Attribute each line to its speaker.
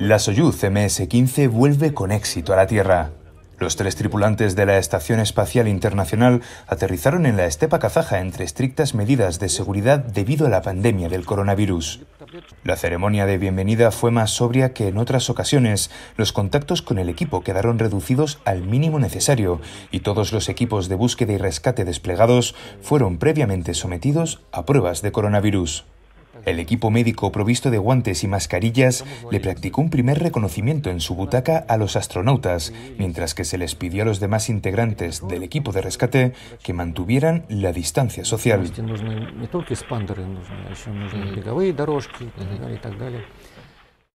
Speaker 1: La Soyuz MS-15 vuelve con éxito a la Tierra. Los tres tripulantes de la Estación Espacial Internacional aterrizaron en la estepa kazaja entre estrictas medidas de seguridad debido a la pandemia del coronavirus. La ceremonia de bienvenida fue más sobria que en otras ocasiones. Los contactos con el equipo quedaron reducidos al mínimo necesario y todos los equipos de búsqueda y rescate desplegados fueron previamente sometidos a pruebas de coronavirus. El equipo médico provisto de guantes y mascarillas le practicó un primer reconocimiento en su butaca a los astronautas, mientras que se les pidió a los demás integrantes del equipo de rescate que mantuvieran la distancia social.
Speaker 2: Este,